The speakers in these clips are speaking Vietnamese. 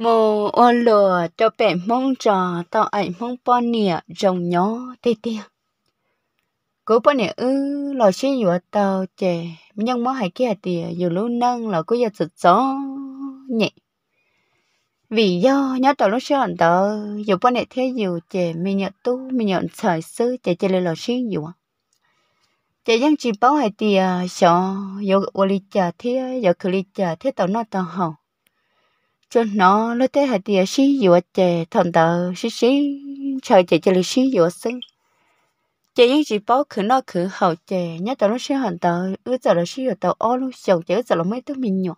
mô ô lừa cho bẻ mong trò tao ảnh mong bò nịa rồng nhó tê tê cố bò nịa ư lò xí dùa tao chè nhưng mà hải kia tìa dù lâu nâng là cố giờ sụt gió nhẹ vì do nhớ tao lúc xưa tao dù bò nịa thế dù chè mình nhận tu mình nhận sợi sư chè chè lên lò xí dùa chè dân chỉ báo hải tìa sợ dù ô lì chà thế dù cứ lì chà thế tao nói tao hồng cho nó nó thế hạt địa xí dùa chè thằng tờ xí xí trời chè chè lì xí dùa sinh chè những gì bao khử nó khử hậu chè nhớ tao nó xí hàn tờ ư giờ là xí dùa tao ó luôn sầu chè ư giờ là mấy thứ mình nhọ,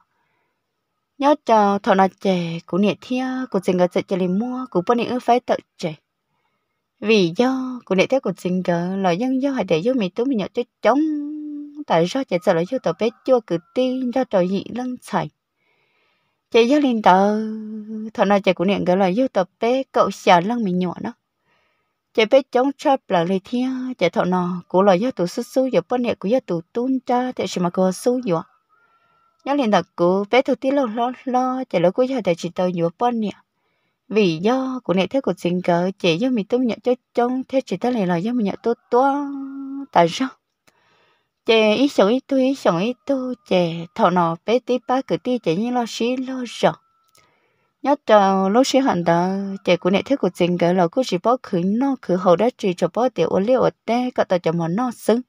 nhớ cho thằng nó chè của nhẹ thia của trình gờ chè lì mua của bọn này ư phải tợ chè vì do của nhẹ thia của trình gờ là dân do hạt địa do mình tú mình nhọ cho chống tại sao chè giờ là do tao bé chua cử tin do tao dị lăng xài chị giáo linh tờ thằng nào chị cũng niệm cái là yêu tập bé cậu xả lăng mình nhỏ nó chị bé chống chấp là lời thiên chị thằng nào cũng là yêu tụ sư sư giờ bữa niệm của yêu tụ tuôn cha thì sao mà có sút nhỏ nhớ linh đặc của bé thực tiết lo lo lo chị lỡ của yêu thì chị tờ nhỏ bữa niệm vì do của này thế của tình cờ chị do mình tôi nhận cho trông thế chị ta lại là do mình nhận tốt tốt tại sao chè ít sống ít tu ít sống ít tu chè thọ nọ bé tí ba cứ tí chè như lo xí lo rõ nhớ chờ lo xí hẳn đó chè của nệ thế của chính cái là cũng chỉ bỏ khứ nó khứ hậu đã chỉ cho bỏ tiểu uốn liều té cả tao cho món nó xứng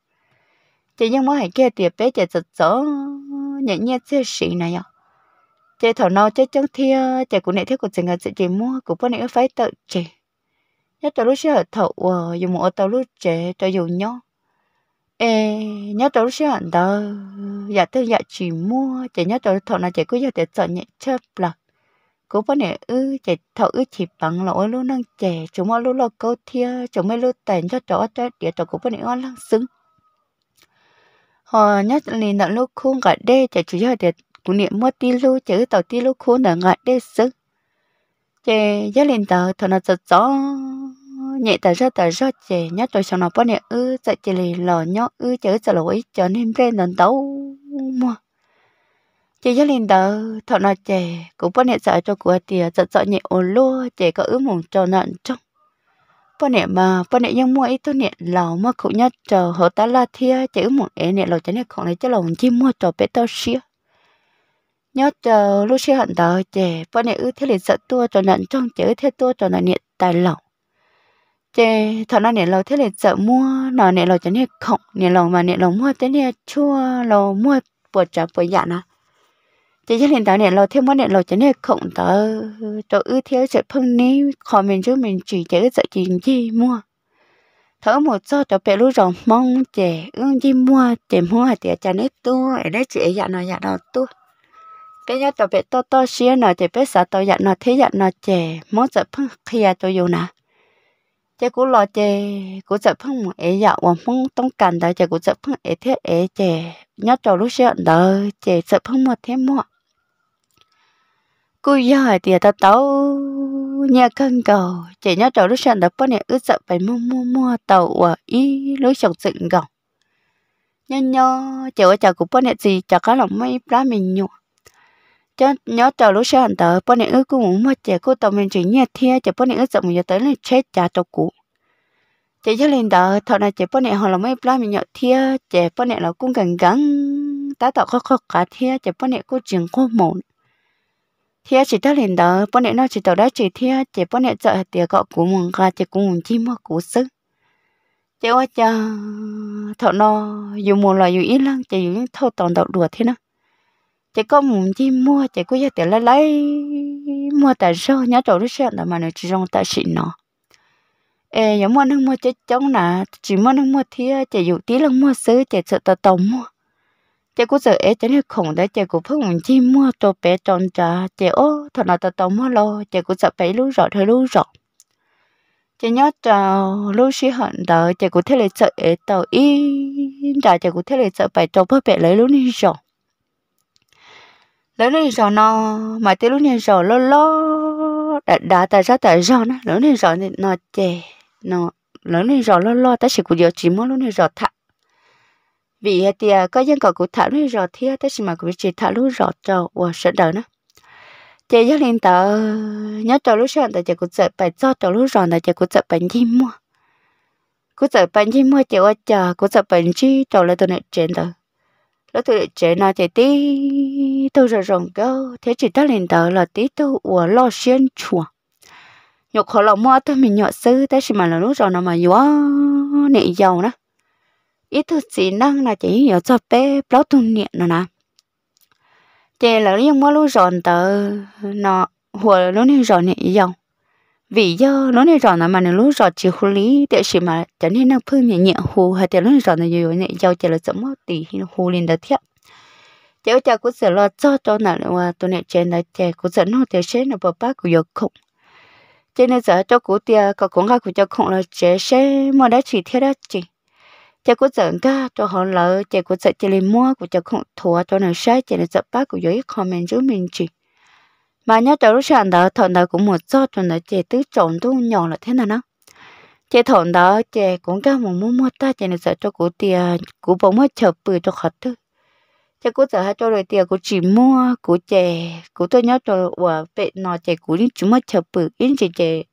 chè nhưng mà hãy kia tiệp bé chè giật gió nhẹ nhẹ dễ xí này ạ chè thọ nọ chè chân thia chè của nệ thế của chính cái chỉ mua của bọn này phải tự chè nhớ chờ lúc xí hở thọ dùng một tao lúc chè cho dùng nhau ê nhớ tôi sẽ hẳn đó dạ tôi dạ chỉ mua chỉ nhớ tôi thọ là chỉ cứ dạ để chọn nhẹ chớp là cố vấn này ư chỉ thọ ư chỉ bằng lỗi luôn năng trẻ chúng mà luôn lo câu thia chúng mới luôn tiền cho chó cho địa cho cố vấn này ngon lăng xứng họ ờ, nhớ liền là lúc khôn cả đê chỉ chủ yếu để cũng niệm mua ti lu chữ tàu ti lu khôn là ngại đê xứng chỉ nhớ liền tàu thọ là chợ chó nhẹ tờ ra tờ ra chè nhát tôi sau nó bắt nè ư sợ chè lì lò nhó ư chớ sợ lỗi cho nên rên nón tấu mua chè gia lên tờ thọ nó chè cũng bắt nè sợ cho của tiề sợ sợ nhẹ ồn lúa chè có ư mùng cho nọn trong bắt nè mà bắt nè nhưng mua ít tôi nè lò mà cũng nhát chờ họ ta la thia chè ư mùng ế nè lò chè nè không lấy chè lòng chim mua trò bé tao xia nhớ chờ lúc xe hận tờ chè bắt nè ư thế liền sợ tua cho nọn trong chè thế tua cho nọn nhẹ tài lòng chè thọ nó nè lò thế là chợ mua nó nè lò chẳng nè khổng nè lò mà nè lò mua thế nè chua lò mua bột chả bột dạ nè chỉ cho nên tao nè lò thêm món nè lò chẳng nè khổng tao tao ư thiếu chợ phân ní khó mình chứ mình chỉ chợ chợ chỉ gì mua thở một cho tao bé lú rồng mong chè ương gì mua chè mua thì tiệt chả nè tu ở đấy chị dạ nó dạ nó tu bé nhớ tao bé to to xíu nó chè bé sợ tao dạ nó thế dạ nó chè món chợ phân khía à tao dùng nà chỉ cú lo chè cú chợ phong ế dạ và phong tông cần đó chỉ cú chợ phong ế thế ế chè nhớ trò lúc xưa đời chè chợ phong một thế mọ cú giờ thì ta tàu nhà cân cầu chè nhớ trò lúc xưa đó bọn này ước sợ phải mua mua mua tàu và ý lúc chồng dựng gồng nhớ nhớ chè ở chợ của bọn này gì chả có lòng mấy bá mình nhụa cho nhớ tàu lúc sau hành tờ bọn này ước cũng muốn mua chè cô tàu mình chỉ nhẹ thia chè bọn này ước rộng giờ tới là chết trả tàu cũ chè cho lên tờ thọ này chè bọn này họ là mấy bla mình nhọ thia chè bọn này là cũng gần gắn ta tàu khó khó cả thia chè bọn này cô trường cô mồn thia chỉ tới lên tờ bọn này nó chỉ tàu đã chỉ thia chè bọn này chợ tiệc gọ của mừng ra chè cũng muốn chim mua cũ sức chè ơi cha thọ nó dù mùa là dù ít lắm chè dù thâu toàn đậu đùa thế nào chỉ có muốn chi mua chỉ có giá tiền lấy lấy mua tại sao nhớ trộn nó sợ là mà nó chỉ rong tại xịn nó ê nhớ mua nước mua chết chống nà chỉ mua nước mua thia chỉ dụ tí là mua sứ chỉ sợ tao tàu mua chỉ có sợ ế chỉ nước khổng đấy chỉ có phương muốn chi mua tổ bé tròn trà chỉ ô thằng nào tao tàu mua lo chỉ có sợ bé lú rõ thôi lú rõ chỉ nhớ trào lú sĩ hận đợi chỉ có thể lấy sợ ế tao y trả chỉ có thể lấy sợ phải trâu bớt bé lấy lú đi rồi lớn lên rồi nó mà tới lúc này rồi lo lo đã đã ta sao tại sao nó lớn lên rồi thì nó trẻ nó lớn lên rồi lo lo ta sẽ của giờ chỉ muốn lúc này rồi thả vì thì à, có dân cọ của thả lúc rồi thì ta sẽ mà của chỉ thả lúc rồi cho và sợ đỡ nó chè gia đình tớ nhớ cho lúc sau ta chỉ của sợ phải cho cho lúc rồi ta chỉ của sợ phải đi mua của sợ phải đi mua chè ở chợ của sợ phải đi cho lại tụi này chuyện đó lỡ tụi trẻ nào thì tí tôi rồi rồng cơ thế chỉ ta lên tờ là tí tôi ủa lo xuyên chùa nhọc khổ lòng mua tôi mình nhọ sư ta chỉ mà là lúc rồi nó mà yếu nè giàu nữa ít thứ gì năng là chỉ hiểu cho bé bao tu niệm nó nè chị là lúc mua lúc rồi tờ nó hồi lúc này rồi nè giàu vì do nó này rõ là mà nó lúc rõ chỉ khu lý để chỉ mà cho nên nó phương nhẹ nhẹ hồ hay để nó rõ là nhiều nhẹ giao chỉ là giống một tỷ hồ lên đó thiệt cháu cha cũng sẽ lo cho cho nào là tôi này trên là trẻ cũng sẽ nó để xé nó bà bác cũng dọc không cho nên giờ cho cụ tia có cũng ra cũng cho không là trẻ xé mà đã chỉ thiết đó chị cha cũng giận cả cho họ lỡ trẻ cũng sẽ chỉ lên mua cũng cho không thua cho nó sai cho nên giờ bác của dọc comment giúp mình chị mà nhớ cháu lúc sáng đó thằng đó cũng một do thằng đó chị tứ trộn tu nhỏ là thế nào nó chị thằng đó chị cũng cao một mua mua ta chị này sợ cho cụ tiền cụ bỗng mất chợp bự cho khó thứ chị cũng sợ hai cho đời tiền cụ chỉ mua cụ chị cụ tôi nhớ cho quả vệ nọ chị cụ đi chúng mất chợp bự yên chị chị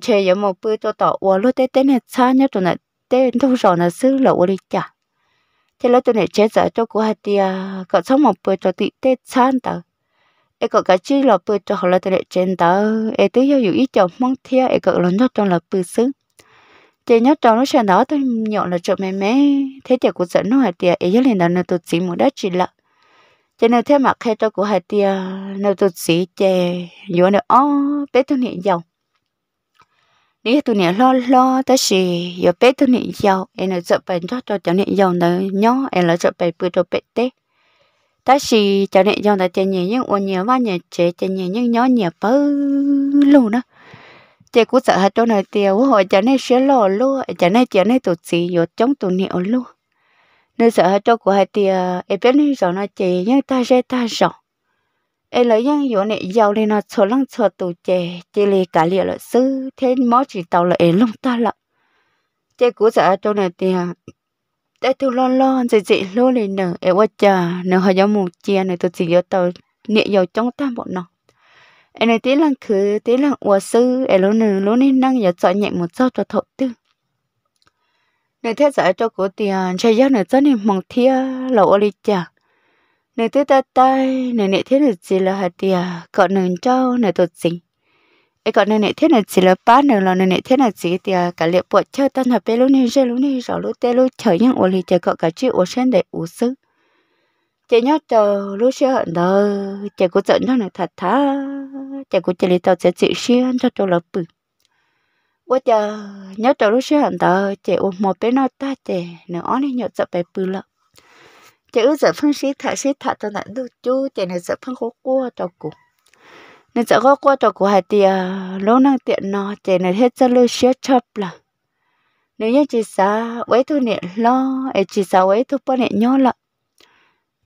chị giờ một bự cho tỏ quả lúc tết té này xa nhớ tụi này tết thu rồi là xứ là quả đi chả chị lúc tụi này chế sợ cho cụ hai tiền cậu sống một bự cho tị tết xa tao ai có cả chi là bự cho họ là tệ trên đó ai tới giao dụ ý chồng mong theo ai có lớn nhất trong là bự xứ trên nhớ trong nó xem đó tôi nhỏ là chỗ mẹ mẹ thế trẻ của dẫn nó hạt tiền ấy lên đó nó tôi chỉ một đất chỉ lợ chị nói thế mặt khai cho của hạt tiền nó tôi chỉ chè nhớ nó ó bé tôi niệm giàu nếu tôi niệm lo lo tới gì giờ bé tôi niệm giàu em là sợ bệnh cho cho cháu niệm giàu nó nhó em là sợ bệnh bự cho bệnh tết ta chỉ cho nên dòng ta tiền nhẹ nhưng ôn nhẹ mà nhẹ chế tiền nhẹ nhưng nhỏ nhẹ bơ luôn đó chế cũng sợ hết chỗ này tiêu hồi cho nên sẽ lò luôn cho nên cho nên tụt gì rồi chống tụt nhẹ luôn nên sợ hết chỗ của hai tia em biết nên rồi nó chế nhưng ta sẽ ta sợ. em lấy những chỗ này giàu lên nó sổ lăng sổ tụt chế chế lì cả liệu là sư thế mó chỉ tàu là em lông ta lợ chế cũng sợ hết chỗ này tiền แต่ตัวร้อนร้อนจะจีรู้เลยเนอะเอว่าจะเนอะเขาจะมุ่งเจียนเนอะตัวจีเยอะตัวเนี่ยเยอะจ้องตาม bọn nó เอ็นตีลังคือตีลังอวซื้อเอลูนึงลูนี่นั่งอย่าจอดแยกหมดเจ้าตัวถอดตื้อในเทศจะกูเตียนใช้ยาในเจ้านี่มองเทียเราอริจาในตื้อตาใต้ในเนี่ยเทศจีละหัดเตียเกาะหนึ่งเจ้าในตัวจริง ấy còn nên thế này chỉ là ba nữa là nên thế này chỉ thì cả liệu bộ chơi tân hợp bé luôn đi chơi lúc này rồi luôn tê luôn chơi những ổ lì chơi cọ cả chị ổ sen để ổ sư chị nhớ chờ lúc xe hận đó chị cũng giận nó này thật thà chị cũng chỉ lì tao sẽ chịu xe cho tôi là bự bữa chờ nhớ chờ lúc xe hận đó chị ổ một bên nó ta chị nửa ó này nhớ sợ bé bự lắm chị ư giờ phân sĩ thả sĩ thả tao lại đu chú chị này giờ phân khổ cua cho cũng nên sợ có qua trò của hai tiề lỗ năng tiện nó chạy này hết ra lôi xé chập là nếu như chị xã ấy thôi nè lo ấy chị xã ấy thôi bao nè nhó lợ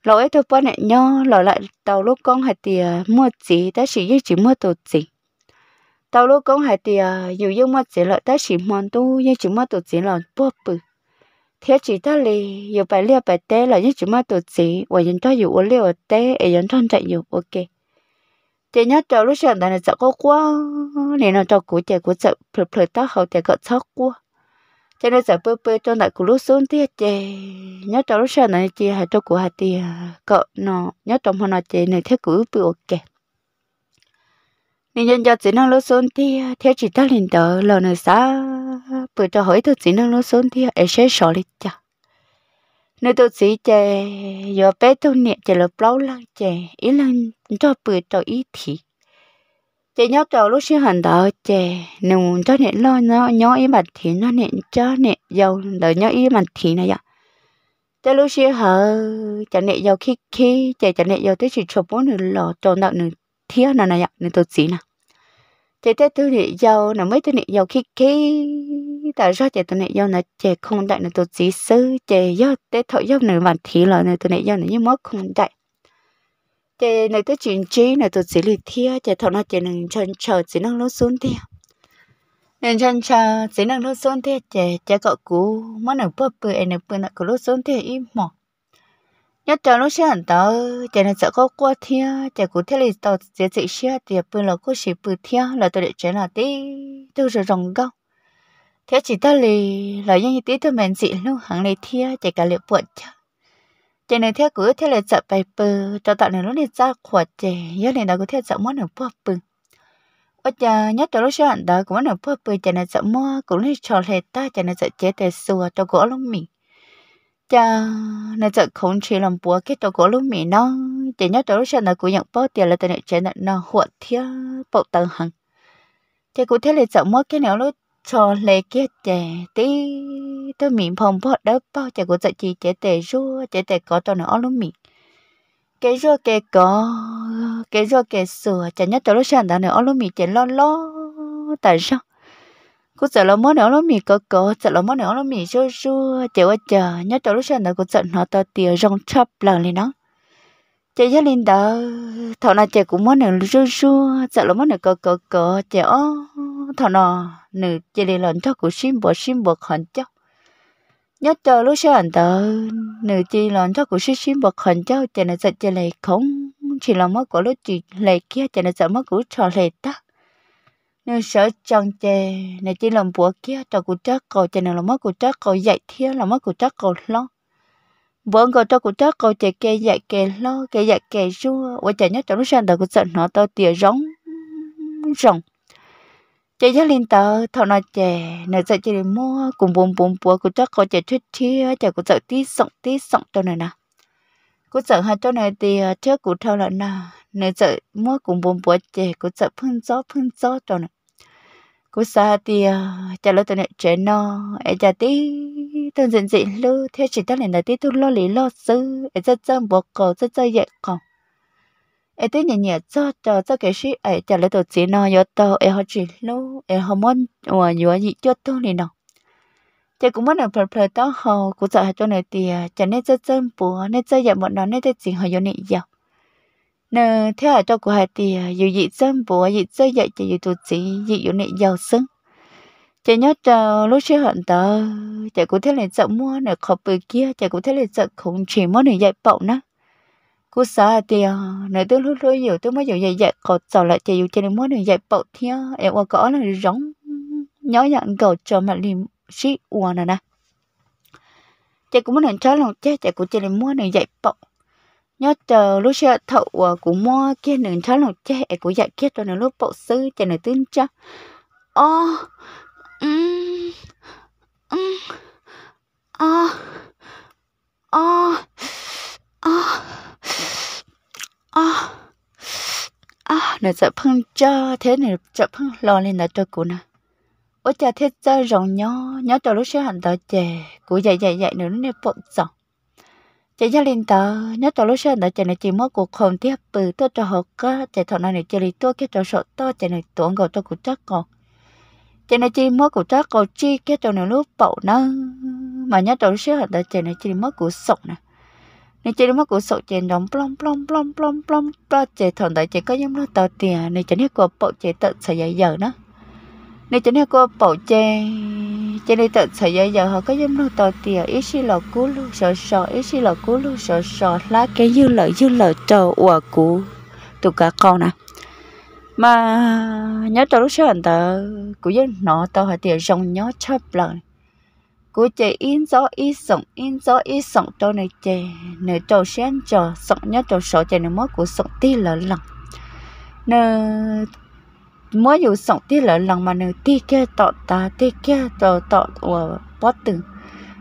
lo ấy thôi bao nè nhó lo lại tàu lúc con hai tiề mua gì ta chỉ với chỉ mua tổ gì tàu lúc con hai tiề dù như mua gì lợ ta chỉ mòn tu như chỉ mua tổ gì là bơ bự thế chỉ ta lì dù bài lia bài té là như chỉ mua tổ gì và dân cho dù uống lia té ấy dân cho chạy dù ok chị nhớ cháu lúc sáng tại này sợ có quá nên nó cho cụ chị của sợ phật phật tao hậu chị gọi sốc quá cho nên sợ bơ bơ cho lại cụ à lúc xuống tiếc chị nhớ cháu lúc sáng này chị hay cho cụ hạt tiền cọ nó nhớ trong hôm nào chị này thấy cụ bị ok nên nhân cho chị nó lúc xuống tiếc à, theo chị ta lên tờ lần này xa bữa cho hỏi từ chị nó lúc xuống tiếc em sẽ sợ lịch chả nếu tôi sĩ chè giờ bé tôi nè chè là lâu lăng chè ít là cho bự cho ít thì chè nhớ cho lúc sinh hẳn đó chè nếu cho nè lo nhớ nhỏ ý mặt thì nó nè cho nè giàu đợi nhỏ ý mặt thì này ạ cho lúc sinh hở chè nè giàu khi khi chè chè nè giàu tới sự chụp bốn nửa lò cho đạo nửa thiếu nào này ạ nửa tôi sĩ nào chị thế thứ này giàu là mấy tôi này giàu khi khi tại do chị tôi này giàu là chị không đại là tôi chỉ sư chị do thế thọ giàu này bản thị là này tôi này giàu là như mất không đại chị này tôi chuyển trí này tôi chỉ lì thia chị thọ nó chị nâng chân chờ chỉ nâng lốt xuống thia nên chân chờ chỉ nâng lốt xuống thia chị chị cậu cú mất nửa bơ bơ này bơ nửa cậu lốt xuống thia im mỏ nhất cho sẽ xem tớ chạy nên sợ có qua thiên, chạy cũng thế là tớ dễ dễ xe thì bây là có sự bữa thiên, là tớ để chạy là tí tớ rồi rồng gâu thế chỉ tớ lì là những tí tớ mình dị lúc hàng này thiên, chạy cả liệu buồn chứ chạy nên thế cứ thế là sợ bài bờ cho tạo nên lúc này ra khỏa chạy giờ này tớ có thế sợ mất được bắp bừng ở nhà nhất cho sẽ xem tớ cũng mất được bắp bừng chạy nên sợ mất cũng nên trò lệ ta chạy nên sợ chết để sửa cho gỗ lông mình cha nó giờ không chỉ làm búa cái tổ của lúc mình nó chỉ nhớ tới sao nó cũng những bao tiền là tao nhận chế nó huột thiếu bộ tầng hằng thì cũng thế là giờ mỗi cái nào lúc cho lệ kia trẻ tí tôi mình phòng bọt đó bao chè cũng giờ chỉ chế tề rua chế tề có tao nó lúc mình cái rua cái có cái rua cái sửa chả nhớ tới lúc sao nó lúc mình trẻ lo lo tại sao cô sợ là món nào nó mì có có sợ là món nào nó mì rô rô chờ quá chờ nhớ cho lúc sau này cô sợ nó to tiề rong chắp lần lên nó chờ gia lên đó thọ nào chờ cũng món nào rô rô sợ là món nào có có có chờ thọ nào nữ chờ lên lần cho cô xin bỏ xin bỏ hẳn cho nhớ cho lúc sau anh ta nữ chỉ lần cho cô xin xin bỏ hẳn cho chờ này sợ chờ này không chỉ là mất của lúc chị lệ kia chờ này sợ mất của trò lệ tắt nếu sợ chồng chè này chỉ làm bữa kia cho cụ chắc cầu chè này là mất cụ chắc cầu dạy thiếu là mất cụ chắc cầu lo vẫn cầu cho cụ chắc cầu chè kê dạy kê lo kê dạy kê xua. và chè nhớ trong lúc sang đầu cụ sợ nó tao tỉa rống rồng chè nhớ lên tờ thọ nó chè này sợ chè mua cùng bùm bùm bữa cụ chắc cầu chè thuyết thiếu chè cụ sợ tí sọng tí sọng cho này nè cô sợ hai chỗ này thì trước cụ thao là nè nè sợ mua cùng bùm buồn chè cô sợ phun gió phun gió cho nè cú sa thì à, chả lỡ tụi trẻ nó ấy chả tí tụi dịn dị lư theo chỉ ta lại là tí tụi lo lý lo sư ấy rất chân bọc cổ rất chân dễ cổ ấy tí nhẹ nhẹ cho cho cho cái gì ấy chả lỡ tổ chị nó yo tao ấy họ chỉ lú ấy họ muốn ủa nhớ gì cho tao này nọ chả cũng muốn là phải phải tao họ cũng sợ cho này thì à, chả nên rất chân bùa nên chơi dạy bọn nó nên chơi gì họ yo nị dọc nè thế ở cho của hà tì dù dị dân bố dị dân dạy cho dù tụt chỉ dị dụ này giàu sưng chạy nhớ chờ lúc chưa hận tớ chạy cũng thế là sợ mua nè khóc bự kia chạy cũng thế là sợ không chỉ mua nè dạy bậu nữa cú sợ thì à, nè tôi lúc lúc nhiều tôi mới dạy dạy dạy cột sợ lại chạy dù trên nên mua nè dạy bậu thia em qua cỏ là giống nhớ nhận cầu cho mặt liền xí uo nè nè chị cũng muốn nè cho lòng cha chạy cũng trên nên mua nè dạy bậu nhớ chờ lúc xưa thậu ờ, của mua kia nửa cháu nó chè của dạy kia tôi nửa lúc bộ sư chè nửa tin cho ô ờ, ừm ừm ô ô ô ô ô nửa sợ phăng cho thế nửa sợ phăng lo lên nửa tôi của nè ô chà thế chơi rồng nhó nhớ chờ lúc xưa hẳn tao chè của dạy dạy dạy nửa nó nè bộ rồng chị gia đình tớ nhớ tớ lúc sáng tớ chạy này chỉ mất cuộc không tiếp từ tôi cho họ cơ chạy thằng này chạy đi tôi cái trò sợ to chạy này tuấn gọi tôi cũng chắc còn chạy này chỉ mất cuộc chắc còn chi cái trò này lúc bậu nó mà nhớ tớ lúc sáng tớ chạy này chỉ mất cuộc sọc nè này chạy mất cuộc sọc chạy đóng plong plong plong plong plong plong chạy thằng này chạy có giống nó tớ tiền này chạy hết cuộc bậu chạy tận sợi dài giờ nữa nên chính cô bảo che, chê nên tự xảy ra giờ họ có giống nó tò tìa ít xí lọ cú lu sợ sợ ít xí lọ cú lu sợ sợ lá cái dư lợi dư lợi trò ủa cú tụ cả con nè mà nhớ tao lúc sáng tờ cú giống nó tao hả tìa rồng nhớ chấp lần cú chê in gió ít sống in gió ít sống tao này chê nửa tao sáng trò sống nhớ tao sợ chê nửa mốt cú sống tí lợ lặng nửa mỗi dù sống thì là lòng mà nếu tí kia tọt ta tí kia tọt tọt của bó tử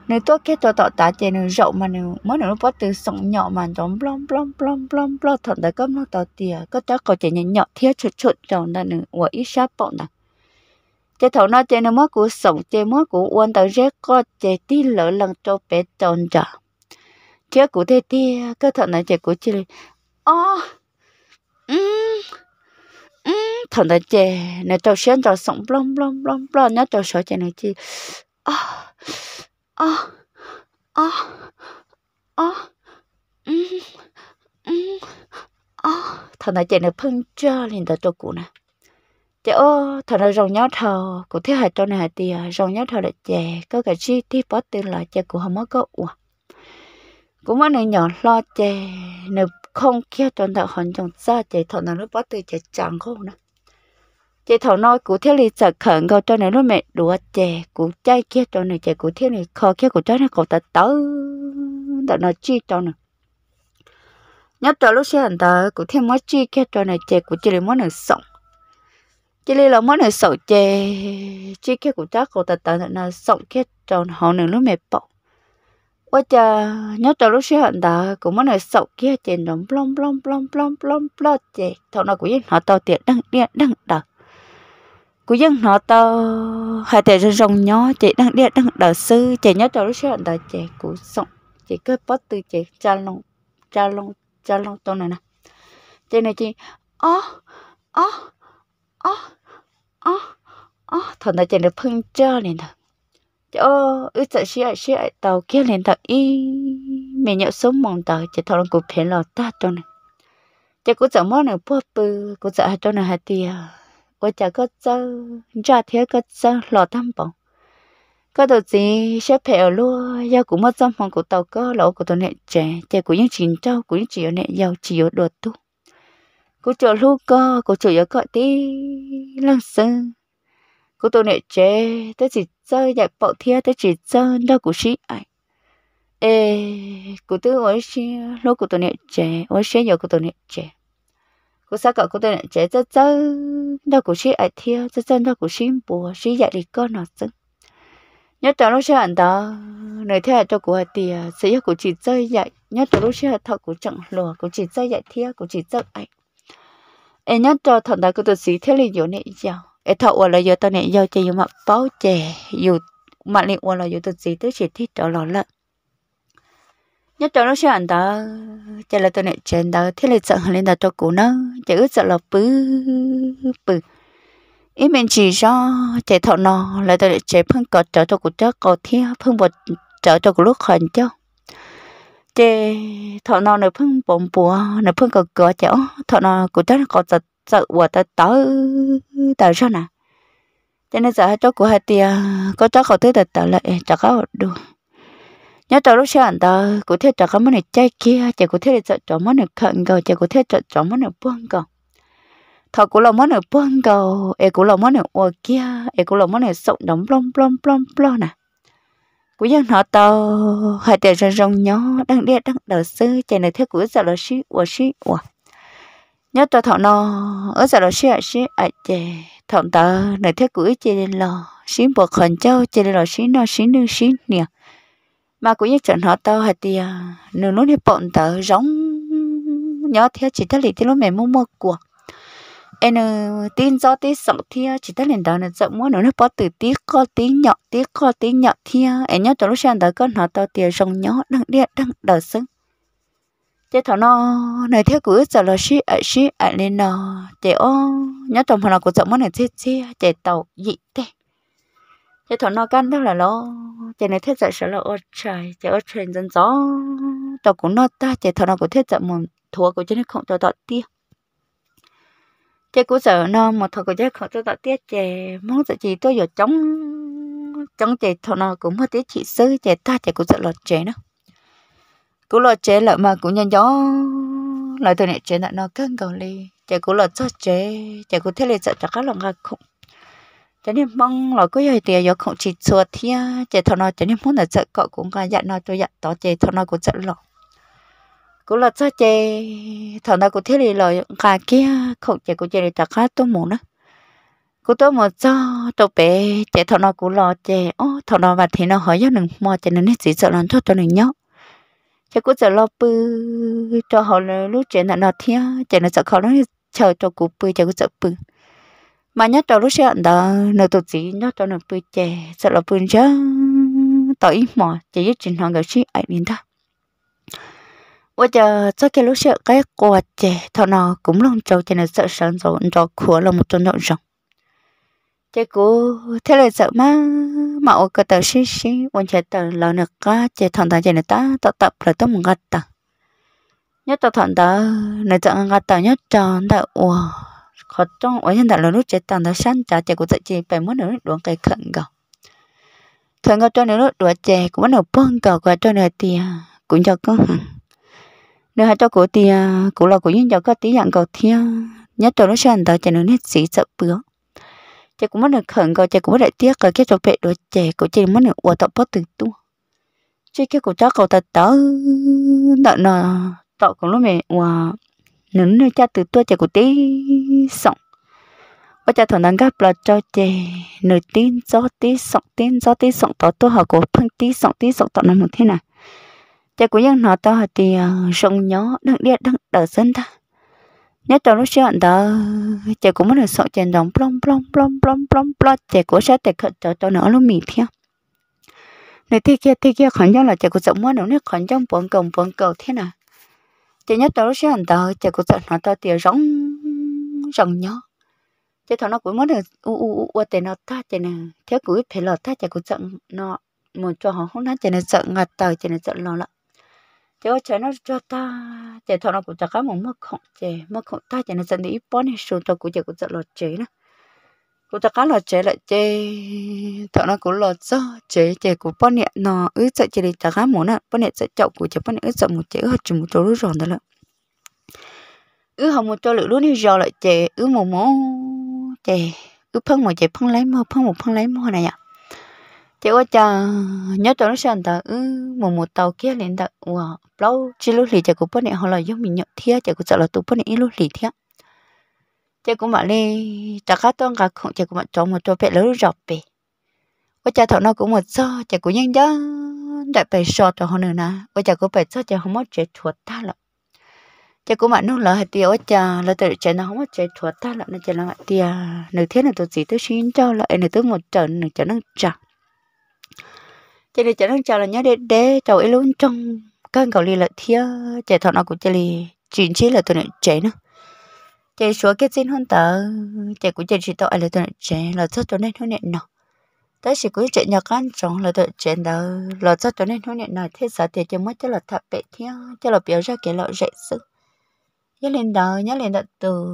nếu tôi kia tọt tọt ta thì nếu rộng mà nếu mỗi nếu bó tử sống nhỏ mà giống blom blom blom blom blom thật là cơm nó tọt tìa có chắc có chỉ nhỏ thiết chút chút trong là nếu của ít sáp bọn nào chế thầu nó chế nó mất cú sống chế mất cú uôn tàu rét có chế tí lỡ lòng cho bé tròn trả chế cú thế tí cơ thợ này chế của chị ô ừ thằng ta chè nè tao xem tao sống blom blom blom blom nhá tao sợ chè nó chi à à à à um um à thằng ta chè nó phun cho lên tao tao cũ nè chè ô thằng ta rồng nhau thầu cụ thế hai tao này thì à, rồng nhau thầu là chè có cái chi thì bắt tiền là chè cụ không có uổng cụ mới này nhỏ lo chè nè không kia tuần thợ hoàn trọng xa chè thọ nào nó bắt từ chè chẳng không nữa chị thầu nói cụ thiết lý sợ khẩn cầu cho này lúc mẹ đùa chè cụ chay kia cho này chè cụ thiết này khó kia cụ cho nó cậu ta tớ đã nói chi cho nó nhớ tới lúc xe hành tớ cụ thiết mới chi kia cho này chè cụ chỉ lấy món này sống chỉ lấy là món này sống chè chi kia cụ cho cậu ta tớ đã nói sống kia cho họ nên lúc mẹ bỏ quá chờ nhớ tới lúc xe hành tớ cụ món này sống kia chè nó blong blong blong blong blong plom chè thầu cụ cũng họ tao tiệt đăng điện đăng đăng cú dân nó tơ hai tay rong rong nhó chạy đang đi đang đỡ sư chạy nhớ cho lúc xưa đỡ chạy cú sống chạy cứ bắt từ chạy cha long cha long cha long tôi này nè chạy này chị ó ó ó ó ó thằng này chạy được phân cho liền nè chị ơ ư sợ xí ạ xí ạ tàu kia liền tàu y mẹ nhớ số mong tàu chạy thằng nó cũng phải lo ta cho này chạy cũng sợ món này bơ bơ cũng sợ cho này hai tia có có cha có đồ gì sẽ phèo luôn ya cũng mất trong phòng của tàu có lỗ của tôi nè trẻ trẻ của những chín trâu của những chiều nè giàu chỉ ở đột tu của chỗ lu co của chỗ giờ gọi tí lăng sơn của tôi nè trẻ tới chỉ chơi nhạc bọ thia tới chỉ chơi đâu của sĩ ai ê của tôi ở xe lỗ của tôi nè trẻ ở xe giờ của tôi nè trẻ cô sao cậu cô tôi lại chế cho cho đâu cũng chỉ ai thiếu, cho cho đâu cũng xin bùa chỉ dạy đi con nó chứ nhớ tao lúc xưa đó nơi theo cho của tiề sẽ yêu của chỉ chơi dạy nhớ tao lúc xưa thợ của chẳng lừa của chỉ chơi dạy thiếu, của chỉ chơi ai em nhớ cho thằng đó của tôi xí thế liền nhiều này giàu em thọ là giờ tao này giàu chỉ mà bao chè dù mà liền là giờ tôi xí tới chỉ thích đó lọ lợn nhất cho nó sẽ ăn đó chỉ là tôi này chén đó thế là sợ lên đó cho cụ nó chỉ ước sợ là bự bự, ý mình chỉ cho chạy thọ nó là tôi lại chạy phân cọ trở cho cụ chắc cọ thia phân bột trở cho cụ lúc khẩn cho chạy thọ nó nữa phân bồn bùa nữa phân cọ cọ chạy thọ nó cụ chắc cọ giật giật của ta tớ tớ sao nè cho nên giờ cho cụ hai tia có chắc cọ tớ tớ lại chắc có được nhớ trò lúc sáng đó cô thể trò có món này chay kia chả cô thể trò trò món này khẩn cầu chả cô thể trò trò món này buông cầu thọ cô là món này buông cầu em cô là món này ua kia em cô là món này sống đóng plom plom plom plom nè cụ dân họ tàu hai trẻ rong rong nhỏ đang đe đang đầu sư chạy này theo cụ giờ là sĩ ua sĩ ua nhớ trò thọ nó ở giờ là sĩ à sĩ à chè thọ tờ này theo cụ chạy lên lò sĩ buộc khẩn châu chạy lên lò sĩ nó sĩ nương sĩ nè mà cũng như trận họ tao hay thì à, nửa nút thì bọn tớ giống nhớ theo chỉ tất lì thì lúc mẹ mua mua của em tin do tin sợ theo à, chỉ tất lì đó là sợ mua nửa nó bỏ từ tí co tí nhỏ tí co tí nhỏ theo em à. nhớ từ lúc xem tới con họ tao tiền rồng nhỏ đang điện đang đỡ sưng thế thằng nó này theo cứ giờ là xí ở xí ở lên nó thế ô nhớ trong phần nào của sợ mua này thế thế thế tàu dị thế thế thằng nó căn đó là lo chạy này thiết dạy sợ là ôi trời chạy ôi trời dân gió tao cũng nói ta chạy thằng nó cũng thiết dạy một thua của chân không cho tao tia chạy cũng sợ nó một thằng của chân không cho tao tia chạy mong sợ chỉ tôi giờ chống chống chạy thằng nó cũng mất tiết chị sư chạy ta chạy cũng sợ lọt chạy nữa, cũng lọt chạy là mà cũng nhân gió lại tôi này chạy lại nó căng cầu đi chạy cũng lọt cho chạy chạy cũng thiết là sợ cho các lòng ngạc khủng cho nên mong là có gì thì giờ không chỉ chùa thì à, chỉ thằng nó cho nên muốn là chợ cọ cũng cả dặn nó cho dặn đó chỉ thằng nó cũng chợ lọ cũng là cho chỉ thằng nó cũng thế thì là cả kia không chỉ cũng chỉ là tất cả tôi muốn đó cô tôi một cho tôi bé chỉ thằng nó cũng lo chỉ ô thằng nó và thì nó hỏi cho đừng mò chỉ nên chỉ sợ làm cho tôi đừng nhóc chỉ cũng sợ lo bự cho họ lúc chuyện là nó thì chỉ nó sợ khó nó chờ cho cụ bự chỉ cũng sợ bự mà nhất cho lúc xưa đó nó tụt gì nhất cho nó bự chè sợ là bự chớ tội mò chỉ biết chuyện hàng cái chi ai nhìn ta bây giờ cho cái lúc xưa cái quạt chè thọ nó cũng lòng trâu cho nó sợ sẵn rồi cho khổ là một trong nội rộng thế cô thế là sợ má mà ô cái tờ xí xí quan trẻ tờ là nó cá chè thằng ta chè nó ta tập tập là tao muốn gắt ta nhất tao thằng ta nó chọn gắt ta nhớ tròn ta ủa khó trong ở hiện tại là nút chế tàn nó sáng trả chế của tự chế phải muốn nó đuổi cái khẩn gạo khẩn gạo cho nó nút đuổi chế cũng nó bông gạo qua cho nó tiền cũng cho con hàng nếu hai cho cổ tiền cũng là cũng như cho có tí dạng gạo thiên nhất cho nó sáng đó chế nó hết xí sợ bướng chế cũng muốn được khẩn gạo chế cũng muốn đại tiếc cái cho bệ đuổi chế cũng chế muốn được ủa tập bớt từ tu chế cái của cháu cậu ta tớ nợ nọ tao cũng lúc mẹ ủa nướng nó cha từ tua chè của tí sống. sọng bây giờ thằng đang gấp là cho chè nửa tin, gió tí sống tin, gió tí sống tao tôi học cổ phân tí sống tí sống tao nói một thế nào chè của dân nó tao thì sống ờ, nhó đang đi đang đỡ dân ta nhớ tao lúc xưa đó chè cũng muốn là sống chè đóng plong plong plong plong plong plong chè của sẽ tệ khẩn cho tao nữa luôn mình theo này thế kia thế kia khẩn trong là chè của rộng mua nữa khẩn trong buồn cầu buồn cầu thế nào chè nhớ tao lúc xưa đó chè của rộng nó tao thì rỗng rồng nhỏ chứ thằng nó cũng mất được u u u u tiền nó ta tiền nè theo cuối phải lọt ta chả cũng giận nó một cho họ không nói tiền nó giận ngặt tờ tiền nó giận lo lắm thế ở trời nó cho ta thế thằng nó cũng chả có một mất không thế mất không ta thế nó giận đi bỏ hay xuống tôi cũng chả cũng giận lọt chế nữa cũng chả có lọt chế lại chế thằng nó cũng lọt do chế chế cũng bỏ nhẹ nó ứ sợ chế đi chả có muốn nè bỏ nhẹ sợ chậu của chả bỏ nhẹ ứ sợ một chế hết chừng một chỗ rút ròn đó lận ứ hồng một cho lửa luôn giờ lại chè ứ mù mù chè ứ phân một chè phân lấy mơ phân một phân lấy mơ này ạ chè quá chờ nhớ cho nó sẵn tờ ứ mù mù tàu kia lên tờ wow lâu chỉ lúc lì chè của bữa này họ là giống mình nhậu thia chè của sợ là tụ bữa này ít lúc lì thia chè của bạn đi chả khác toan cả không chè của bạn chọn một cho bẹ lớn rọp bẹ quá chờ thọ nó cũng một do chè của nhân dân đại phải sọt cho họ nữa nè quá chờ của phải sọt chè không mất chè chuột ta lắm chứ cũng mà nó lỡ thì ở chợ là từ chơi nó không có chơi thuật ta lỡ nó chơi nó thì nửa thế là tôi chỉ tôi xin cho lỡ nửa thứ một trận nửa trận nó chả chơi nửa trận nó chả là nhớ để để trầu ấy luôn trong các cậu li lỡ thía chơi thuật nó cũng chơi li chuyển chỉ là tôi nửa chơi nữa chơi số cái xin hơn tớ chơi cũng chơi chỉ tôi là tôi nửa chơi là cho nên thôi nè nào tới chỉ cũng chơi nhà con trong là tôi chơi đó là cho nên thôi nè nào thế giờ thì chơi mất cho là thập bệ thía cho là biểu ra cái lọ dễ sức nhớ lên đó nhớ lên đó từ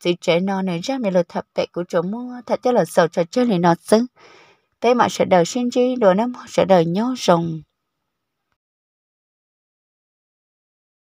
chỉ trẻ non này ra mình là thập tệ của chỗ mua thật chắc là sầu cho chơi này nó xứng tới mà sẽ đời sinh chi đồ nó sẽ đời nhớ rồng